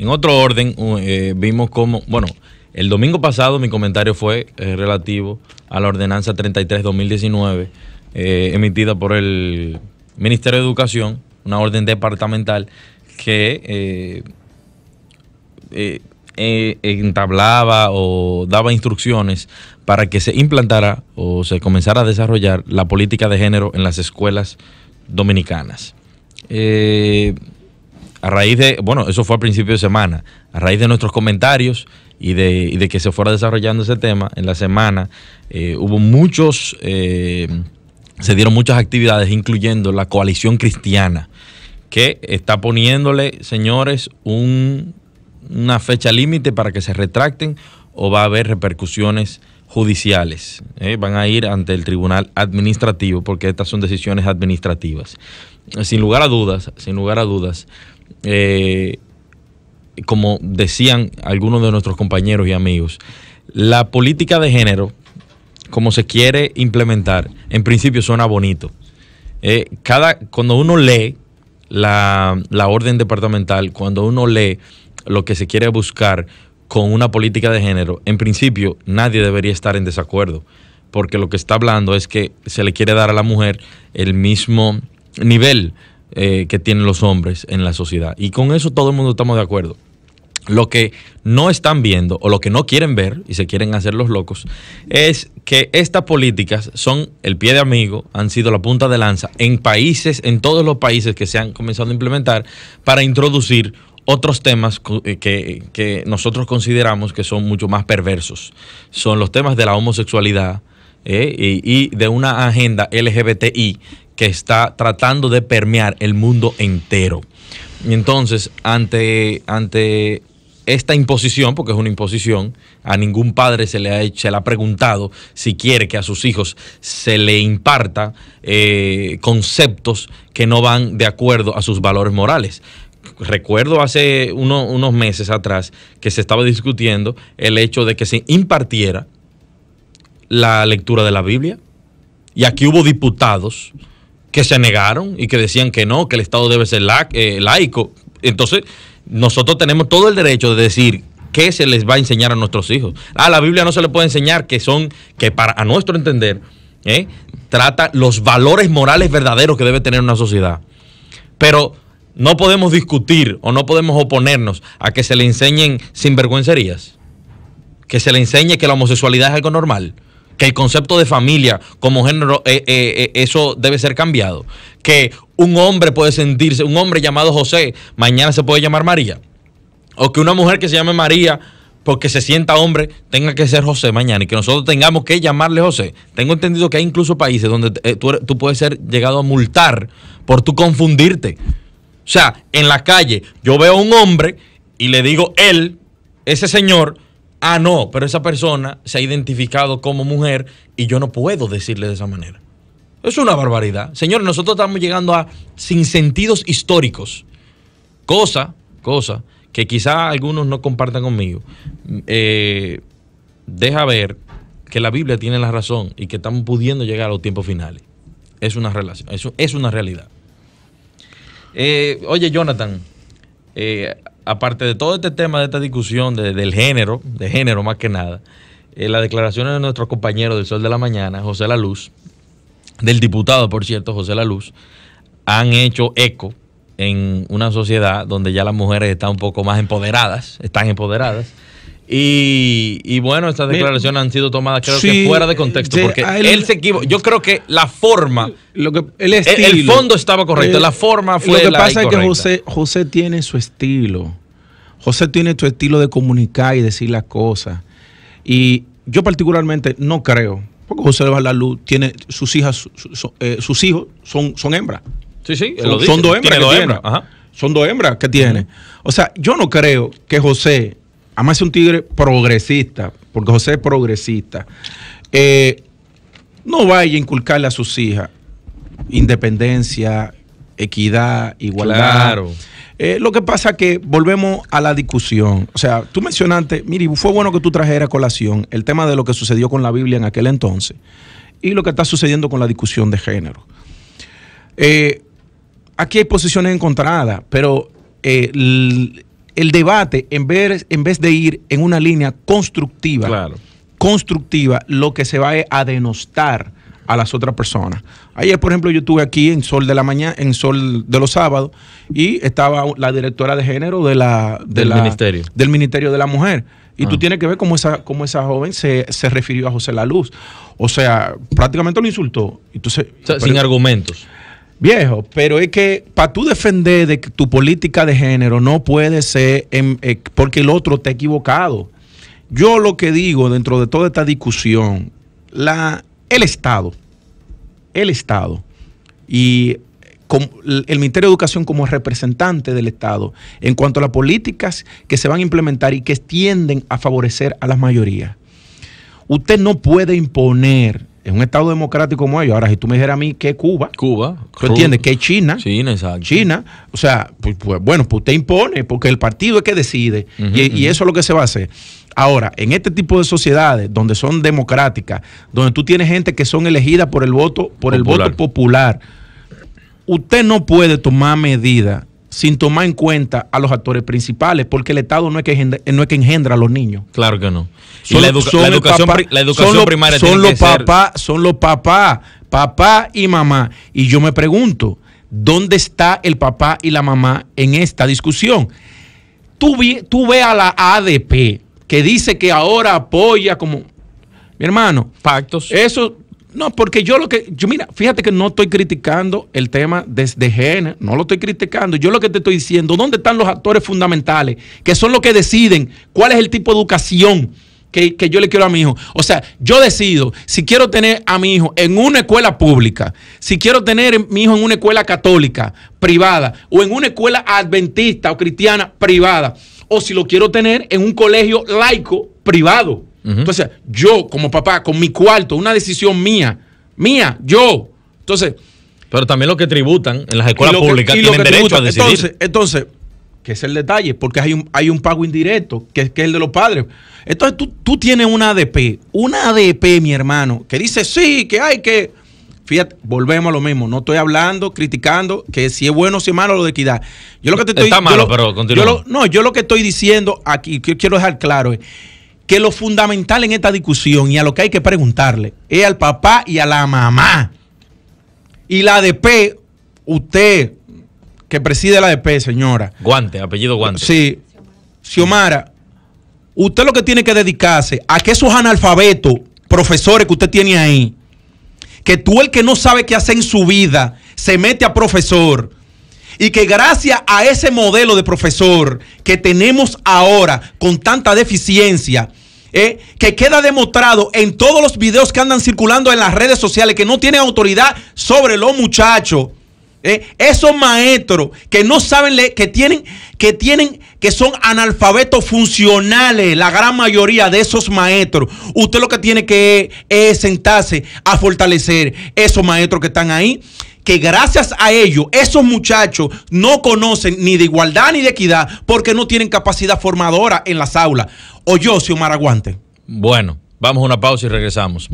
En otro orden, eh, vimos cómo, bueno, el domingo pasado mi comentario fue eh, relativo a la ordenanza 33-2019 eh, emitida por el Ministerio de Educación, una orden departamental que entablaba o daba instrucciones para que se implantara o se comenzara a desarrollar la política de género en las escuelas dominicanas. Eh, a raíz de, bueno, eso fue al principio de semana, a raíz de nuestros comentarios y de, y de que se fuera desarrollando ese tema, en la semana eh, hubo muchos, eh, se dieron muchas actividades, incluyendo la coalición cristiana, que está poniéndole, señores, una fecha límite para que se retracten o va a haber repercusiones judiciales. Eh, van a ir ante el tribunal administrativo porque estas son decisiones administrativas. Sin lugar a dudas, sin lugar a dudas, eh, como decían algunos de nuestros compañeros y amigos, la política de género, como se quiere implementar, en principio suena bonito. Eh, cada, cuando uno lee la, la orden departamental, cuando uno lee lo que se quiere buscar con una política de género, en principio nadie debería estar en desacuerdo, porque lo que está hablando es que se le quiere dar a la mujer el mismo nivel eh, que tienen los hombres en la sociedad. Y con eso todo el mundo estamos de acuerdo. Lo que no están viendo o lo que no quieren ver y se quieren hacer los locos es que estas políticas son el pie de amigo, han sido la punta de lanza en países, en todos los países que se han comenzado a implementar para introducir otros temas eh, que, nosotros consideramos que son mucho más perversos. Son los temas de la homosexualidad, eh, y, de una agenda LGBTI que está tratando de permear el mundo entero. Y entonces, ante, ante esta imposición, porque es una imposición, a ningún padre se le ha, se ha preguntado si quiere que a sus hijos se le imparta eh, conceptos que no van de acuerdo a sus valores morales. Recuerdo hace unos meses atrás que se estaba discutiendo el hecho de que se impartiera la lectura de la Biblia y aquí hubo diputados que se negaron y que decían que no, que el Estado debe ser eh, laico. Entonces, nosotros tenemos todo el derecho de decir qué se les va a enseñar a nuestros hijos. A ah, la Biblia no se le puede enseñar que son, que para a nuestro entender, ¿eh? trata los valores morales verdaderos que debe tener una sociedad. Pero no podemos discutir o no podemos oponernos a que se le enseñen sinvergüencerías, que se le enseñe que la homosexualidad es algo normal que el concepto de familia como género, eh, eh, eh, eso debe ser cambiado. Que un hombre puede sentirse, un hombre llamado José, mañana se puede llamar María. O que una mujer que se llame María, porque se sienta hombre, tenga que ser José mañana y que nosotros tengamos que llamarle José. Tengo entendido que hay incluso países donde tú, puedes ser llegado a multar por tu confundirte. O sea, en la calle yo veo a un hombre y le digo él, ese señor, ah, no, pero esa persona se ha identificado como mujer y yo no puedo decirle de esa manera. Es una barbaridad. Señores, nosotros estamos llegando a sinsentidos históricos. Cosa, cosa, que quizá algunos no compartan conmigo. Eh, deja ver que la Biblia tiene la razón y que estamos pudiendo llegar a los tiempos finales. Es una relación, es una realidad. Eh, oye, Jonathan, eh, aparte de todo este tema, de esta discusión del género, de género más que nada, eh, las declaraciones de nuestro compañero del Sol de la Mañana, José La Luz, del diputado, por cierto, José La Luz, han hecho eco en una sociedad donde ya las mujeres están un poco más empoderadas, están empoderadas. Y, bueno, estas declaraciones han sido tomadas creo que fuera de contexto, porque él, se equivocó. Yo creo que la forma, lo que, el, el, fondo estaba correcto, eh, la forma fue Lo que pasa es que José tiene su estilo. José tiene tu estilo de comunicar y decir las cosas. Y yo particularmente no creo, porque José la Luz tiene sus hijas, eh, sus hijos son, son hembras. Sí, sí, son, son dos hembras Son dos hembras que tiene. O sea, yo no creo que José, además es un tigre progresista, porque José es progresista, eh, no vaya a inculcarle a sus hijas independencia, equidad, igualdad. Claro. Eh, lo que pasa que volvemos a la discusión. O sea, tú mencionaste, mire, fue bueno que tú trajeras colación el tema de lo que sucedió con la Biblia en aquel entonces y lo que está sucediendo con la discusión de género. Eh, aquí hay posiciones encontradas, pero eh, el, debate, en vez, en vez de ir en una línea constructiva, constructiva, lo que se va a denostar a las otras personas. Ayer, por ejemplo, yo estuve aquí en Sol de la mañana, en Sol de los sábados, y estaba la directora de género de la, del, ministerio. del Ministerio de la Mujer. Y tú ah. tienes que ver cómo esa, cómo esa joven se, refirió a José La Luz. O sea, prácticamente lo insultó. Entonces, sin argumentos. Viejo, pero es que para tú defender de tu política de género no puede ser eh, porque el otro Te ha equivocado. Yo lo que digo dentro de toda esta discusión, la el Estado, el Estado y el Ministerio de Educación como representante del Estado en cuanto a las políticas que se van a implementar y que tienden a favorecer a las mayorías. Usted no puede imponer en un Estado democrático como ellos. Ahora, si tú me dijeras a mí que Cuba, Cuba, ¿tú entiendes? Que China, China, exacto. China, o sea, pues, pues, bueno, pues usted impone, porque el partido es que decide, y, eso es lo que se va a hacer. Ahora, en este tipo de sociedades donde son democráticas, donde tú tienes gente que son elegidas por el voto, por el voto popular, usted no puede tomar medidas sin tomar en cuenta a los actores principales, porque el Estado no es que engendra, no que engendra a los niños. Claro que no. la, educación, primaria son los Son los papás, papá y mamá. Y yo me pregunto, ¿dónde está el papá y la mamá en esta discusión? Tú, ve a la ADP, que dice que ahora apoya como... Mi hermano, Factos. Eso no, porque yo lo que, yo mira, fíjate que no estoy criticando el tema desde de género, no lo estoy criticando. Yo lo que te estoy diciendo, ¿dónde están los actores fundamentales? Que son los que deciden cuál es el tipo de educación que, que, yo le quiero a mi hijo. O sea, yo decido si quiero tener a mi hijo en una escuela pública, si quiero tener a mi hijo en una escuela católica, privada, o en una escuela adventista o cristiana, privada, o si lo quiero tener en un colegio laico, privado. Entonces, yo como papá, con mi cuarto, una decisión mía, mía, yo. Entonces. Pero también los que tributan en las escuelas públicas tienen derecho a decidir. Entonces, entonces, que es el detalle, porque hay un, hay un pago indirecto, que, que es el de los padres. Entonces, tú, tienes una ADP, una ADP, mi hermano, que dice, sí, que hay que... Fíjate, volvemos a lo mismo. No estoy hablando, criticando, que si es bueno o si es malo lo de equidad. Yo lo que te estoy... Está malo, pero continúa. no, yo lo que estoy diciendo aquí, que quiero dejar claro es que lo fundamental en esta discusión y a lo que hay que preguntarle es al papá y a la mamá. Y la ADP, usted que preside la ADP, señora. Guante, apellido Guante. Sí. Xiomara, usted lo que tiene que dedicarse a que esos analfabetos, profesores que usted tiene ahí, que tú el que no sabe qué hacer en su vida, se mete a profesor. Y que gracias a ese modelo de profesor que tenemos ahora con tanta deficiencia, ¿eh? que queda demostrado en todos los videos que andan circulando en las redes sociales que no tienen autoridad sobre los muchachos. ¿eh? esos maestros que no saben leer, que tienen, que tienen, que son analfabetos funcionales, la gran mayoría de esos maestros. Usted lo que tiene que es sentarse a fortalecer esos maestros que están ahí que gracias a ello esos muchachos no conocen ni de igualdad ni de equidad porque no tienen capacidad formadora en las aulas. O yo, Xiomara Aguante. Bueno, vamos a una pausa y regresamos.